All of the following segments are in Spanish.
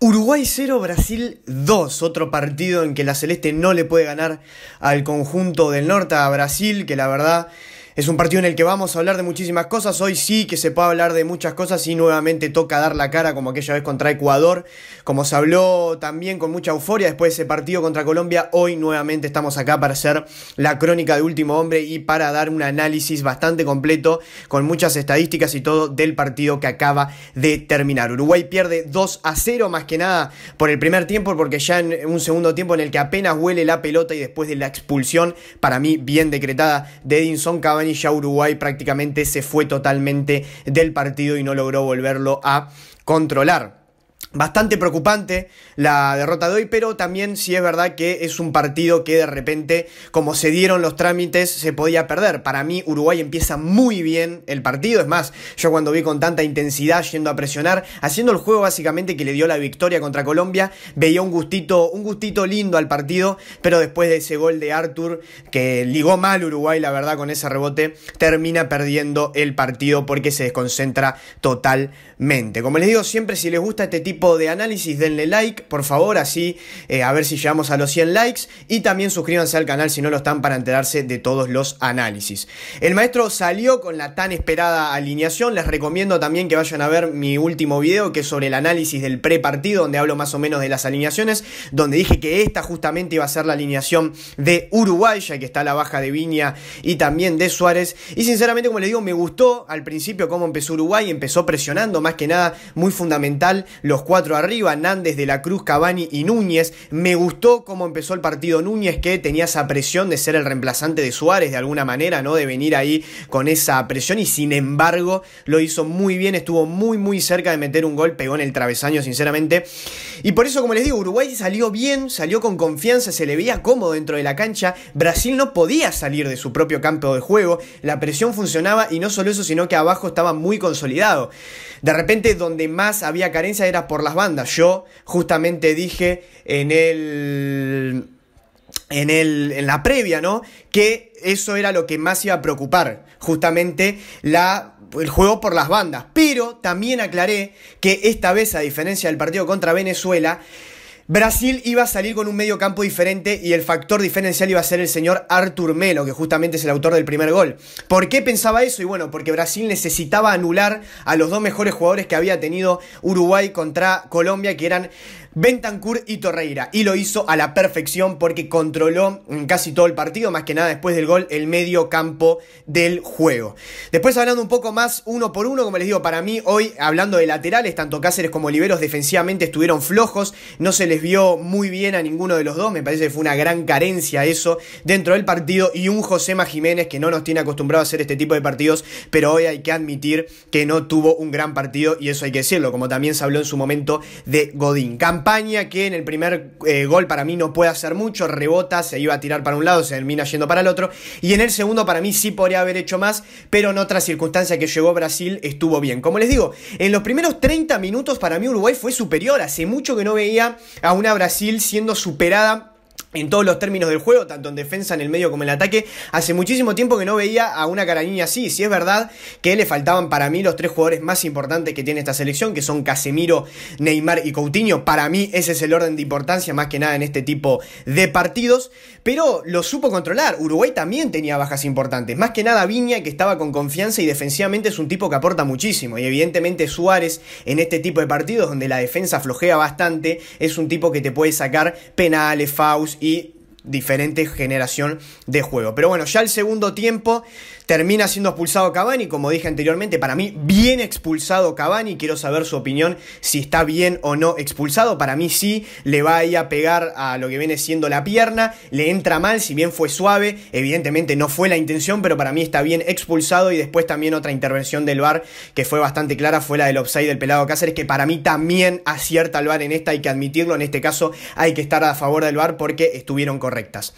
Uruguay 0, Brasil 2, otro partido en que la Celeste no le puede ganar al conjunto del norte, a Brasil, que la verdad es un partido en el que vamos a hablar de muchísimas cosas. Hoy sí que se puede hablar de muchas cosas y nuevamente toca dar la cara como aquella vez contra Ecuador. Como se habló también con mucha euforia después de ese partido contra Colombia, hoy nuevamente estamos acá para hacer la crónica de último hombre y para dar un análisis bastante completo con muchas estadísticas y todo del partido que acaba de terminar. Uruguay pierde 2 a 0 más que nada por el primer tiempo porque ya en un segundo tiempo en el que apenas huele la pelota y después de la expulsión para mí bien decretada de Edinson Cavani y ya Uruguay prácticamente se fue totalmente del partido y no logró volverlo a controlar. Bastante preocupante la derrota de hoy, pero también sí es verdad que es un partido que de repente, como se dieron los trámites, se podía perder. Para mí, Uruguay empieza muy bien el partido. Es más, yo cuando vi con tanta intensidad yendo a presionar, haciendo el juego básicamente que le dio la victoria contra Colombia, veía un gustito, un gustito lindo al partido, pero después de ese gol de Arthur, que ligó mal Uruguay, la verdad, con ese rebote, termina perdiendo el partido porque se desconcentra totalmente. Como les digo siempre, si les gusta este tipo de análisis, denle like, por favor, así eh, a ver si llegamos a los 100 likes. Y también suscríbanse al canal si no lo están para enterarse de todos los análisis. El maestro salió con la tan esperada alineación. Les recomiendo también que vayan a ver mi último video que es sobre el análisis del pre partido donde hablo más o menos de las alineaciones, donde dije que esta justamente iba a ser la alineación de Uruguay, ya que está la baja de Viña y también de Suárez. Y sinceramente, como les digo, me gustó al principio cómo empezó Uruguay, empezó presionando más que nada, muy fundamental los cuatro arriba, Nández, De la Cruz, Cabani y Núñez. Me gustó cómo empezó el partido Núñez, que tenía esa presión de ser el reemplazante de Suárez de alguna manera, ¿no? De venir ahí con esa presión y sin embargo lo hizo muy bien, estuvo muy muy cerca de meter un gol, pegó en el travesaño sinceramente. Y por eso, como les digo, Uruguay salió bien, salió con confianza, se le veía cómodo dentro de la cancha. Brasil no podía salir de su propio campo de juego, la presión funcionaba y no solo eso, sino que abajo estaba muy consolidado. De repente donde más había carencia era por las bandas. Yo justamente dije en el... En, el, en la previa, ¿no? Que eso era lo que más iba a preocupar, justamente la el juego por las bandas. Pero también aclaré que esta vez, a diferencia del partido contra Venezuela, Brasil iba a salir con un medio campo diferente y el factor diferencial iba a ser el señor Artur Melo, que justamente es el autor del primer gol. ¿Por qué pensaba eso? Y bueno, porque Brasil necesitaba anular a los dos mejores jugadores que había tenido Uruguay contra Colombia, que eran Bentancur y Torreira. Y lo hizo a la perfección porque controló mm, casi todo el partido, más que nada después del gol, el medio campo del juego. Después hablando un poco más uno por uno, como les digo, para mí hoy hablando de laterales, tanto Cáceres como Oliveros defensivamente estuvieron flojos, no se les vio muy bien a ninguno de los dos, me parece que fue una gran carencia eso dentro del partido y un José Jiménez que no nos tiene acostumbrado a hacer este tipo de partidos, pero hoy hay que admitir que no tuvo un gran partido y eso hay que decirlo, como también se habló en su momento de Godín campaña que en el primer eh, gol para mí no puede hacer mucho, rebota, se iba a tirar para un lado, se termina yendo para el otro, y en el segundo para mí sí podría haber hecho más, pero en otra circunstancia que llegó Brasil estuvo bien. Como les digo, en los primeros 30 minutos para mí Uruguay fue superior, hace mucho que no veía a una Brasil siendo superada en todos los términos del juego, tanto en defensa, en el medio como en el ataque. Hace muchísimo tiempo que no veía a una niña así. Si es verdad que le faltaban para mí los tres jugadores más importantes que tiene esta selección, que son Casemiro, Neymar y Coutinho. Para mí ese es el orden de importancia, más que nada en este tipo de partidos. Pero lo supo controlar. Uruguay también tenía bajas importantes. Más que nada Viña, que estaba con confianza y defensivamente es un tipo que aporta muchísimo. Y evidentemente Suárez, en este tipo de partidos donde la defensa flojea bastante, es un tipo que te puede sacar penales, faus eat diferente generación de juego. Pero bueno, ya el segundo tiempo termina siendo expulsado Cavani, como dije anteriormente, para mí bien expulsado Cavani, quiero saber su opinión si está bien o no expulsado, para mí sí, le va a ir a pegar a lo que viene siendo la pierna, le entra mal, si bien fue suave, evidentemente no fue la intención, pero para mí está bien expulsado y después también otra intervención del VAR que fue bastante clara, fue la del offside del pelado Cáceres, que para mí también acierta el VAR en esta, hay que admitirlo, en este caso hay que estar a favor del VAR porque estuvieron con correctas.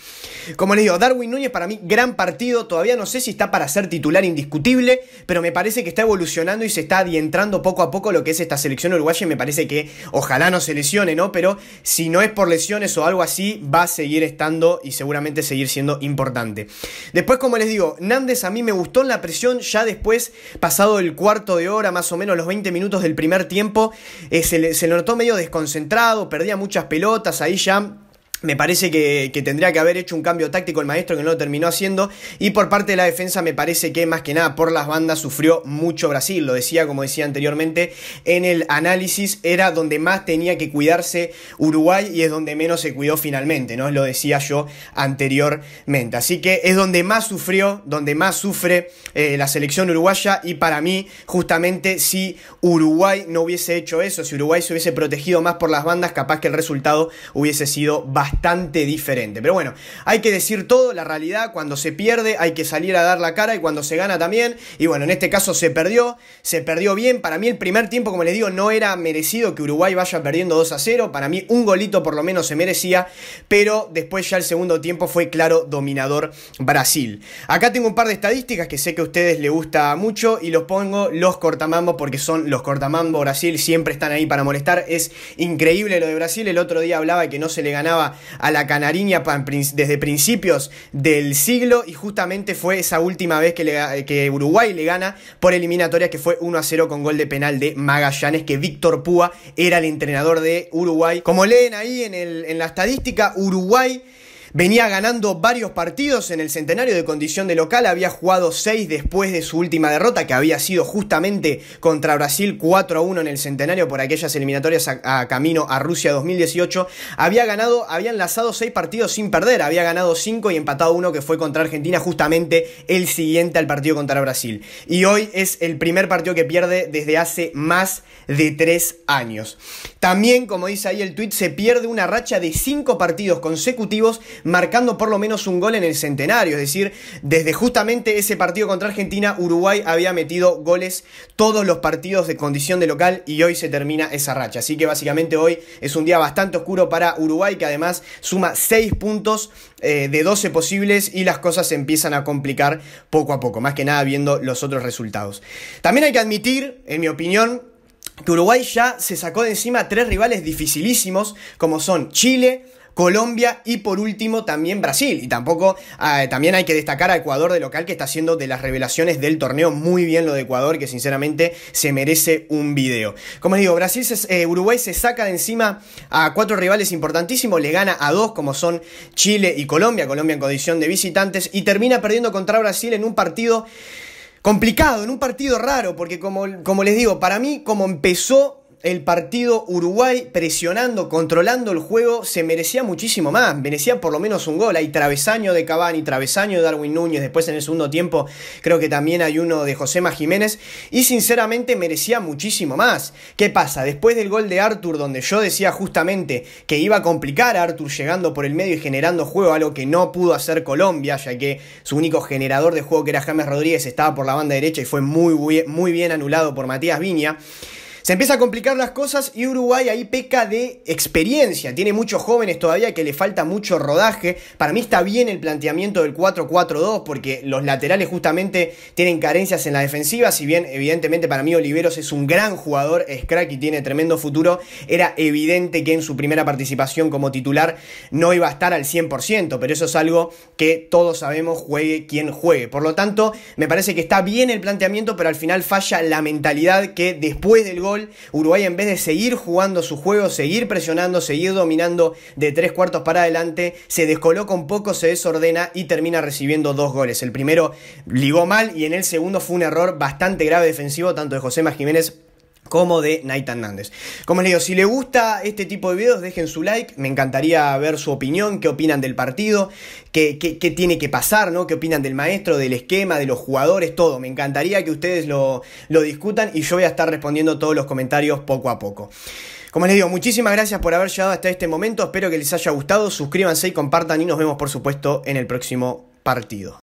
Como les digo, Darwin Núñez para mí gran partido, todavía no sé si está para ser titular indiscutible, pero me parece que está evolucionando y se está adentrando poco a poco lo que es esta selección uruguaya y me parece que ojalá no se lesione, ¿no? Pero si no es por lesiones o algo así, va a seguir estando y seguramente seguir siendo importante. Después, como les digo, Nández a mí me gustó en la presión, ya después, pasado el cuarto de hora, más o menos los 20 minutos del primer tiempo, eh, se, le, se lo notó medio desconcentrado, perdía muchas pelotas, ahí ya me parece que, tendría que haber hecho un cambio táctico el maestro que no lo terminó haciendo. Y por parte de la defensa me parece que más que nada por las bandas sufrió mucho Brasil. Lo decía, como decía anteriormente, en el análisis era donde más tenía que cuidarse Uruguay y es donde menos se cuidó finalmente, ¿no? Lo decía yo anteriormente. Así que es donde más sufrió, donde más sufre eh, la selección uruguaya. Y para mí, justamente, si Uruguay no hubiese hecho eso, si Uruguay se hubiese protegido más por las bandas, capaz que el resultado hubiese sido bastante bastante diferente. Pero bueno, hay que decir todo, la realidad, cuando se pierde hay que salir a dar la cara y cuando se gana también. Y bueno, en este caso se perdió, se perdió bien. Para mí el primer tiempo, como les digo, no era merecido que Uruguay vaya perdiendo 2 a 0. Para mí un golito por lo menos se merecía, pero después ya el segundo tiempo fue claro dominador Brasil. Acá tengo un par de estadísticas que sé que a ustedes les gusta mucho y los pongo los cortamambo porque son los cortamambo Brasil, siempre están ahí para molestar. Es increíble lo de Brasil. El otro día hablaba que no se le ganaba a la canariña desde principios del siglo y justamente fue esa última vez que, Uruguay le gana por eliminatoria que fue 1 a 0 con gol de penal de Magallanes que Víctor Púa era el entrenador de Uruguay. Como leen ahí en la estadística, Uruguay Venía ganando varios partidos en el centenario de condición de local, había jugado seis después de su última derrota, que había sido justamente contra Brasil 4 a 1 en el centenario por aquellas eliminatorias a, camino a Rusia 2018. Había ganado, había enlazado seis partidos sin perder, había ganado cinco y empatado uno que fue contra Argentina, justamente el siguiente al partido contra Brasil. Y hoy es el primer partido que pierde desde hace más de tres años. También, como dice ahí el tuit... se pierde una racha de cinco partidos consecutivos marcando por lo menos un gol en el centenario. Es decir, desde justamente ese partido contra Argentina, Uruguay había metido goles todos los partidos de condición de local y hoy se termina esa racha. Así que básicamente hoy es un día bastante oscuro para Uruguay, que además suma 6 puntos eh, de 12 posibles y las cosas se empiezan a complicar poco a poco, más que nada viendo los otros resultados. También hay que admitir, en mi opinión, que Uruguay ya se sacó de encima tres rivales dificilísimos, como son Chile, Colombia y por último también Brasil. Y tampoco ah, también hay que destacar a Ecuador de local que está haciendo de las revelaciones del torneo muy bien lo de Ecuador, que sinceramente se merece un video. Como les digo, Brasil eh, Uruguay se saca de encima a cuatro rivales importantísimos, le gana a dos como son Chile y Colombia, Colombia en condición de visitantes y termina perdiendo contra Brasil en un partido complicado, en un partido raro, porque como, como les digo, para mí como empezó el partido Uruguay presionando, controlando el juego, se merecía muchísimo más, merecía por lo menos un gol. Hay travesaño de Cavani, travesaño de Darwin Núñez, después en el segundo tiempo creo que también hay uno de Josema Jiménez y sinceramente merecía muchísimo más. ¿Qué pasa? Después del gol de Arthur donde yo decía justamente que iba a complicar a Arthur llegando por el medio y generando juego, algo que no pudo hacer Colombia, ya que su único generador de juego que era James Rodríguez estaba por la banda derecha y fue muy, muy bien anulado por Matías Viña. Se empieza a complicar las cosas y Uruguay ahí peca de experiencia. Tiene muchos jóvenes todavía que le falta mucho rodaje. Para mí está bien el planteamiento del 4-4-2 porque los laterales justamente tienen carencias en la defensiva. Si bien evidentemente para mí Oliveros es un gran jugador, es crack y tiene tremendo futuro, era evidente que en su primera participación como titular no iba a estar al 100%, pero eso es algo que todos sabemos juegue quien juegue. Por lo tanto, me parece que está bien el planteamiento, pero al final falla la mentalidad que después del gol Uruguay en vez de seguir jugando su juego, seguir presionando, seguir dominando de tres cuartos para adelante, se descoloca un poco, se desordena y termina recibiendo dos goles. El primero ligó mal y en el segundo fue un error bastante grave defensivo tanto de José Más Jiménez como de Nathan Nández. Como les digo, si les gusta este tipo de videos, dejen su like, me encantaría ver su opinión, qué opinan del partido, qué, tiene que pasar, ¿no? qué opinan del maestro, del esquema, de los jugadores, todo. Me encantaría que ustedes lo, lo discutan y yo voy a estar respondiendo todos los comentarios poco a poco. Como les digo, muchísimas gracias por haber llegado hasta este momento, espero que les haya gustado, suscríbanse y compartan y nos vemos por supuesto en el próximo partido.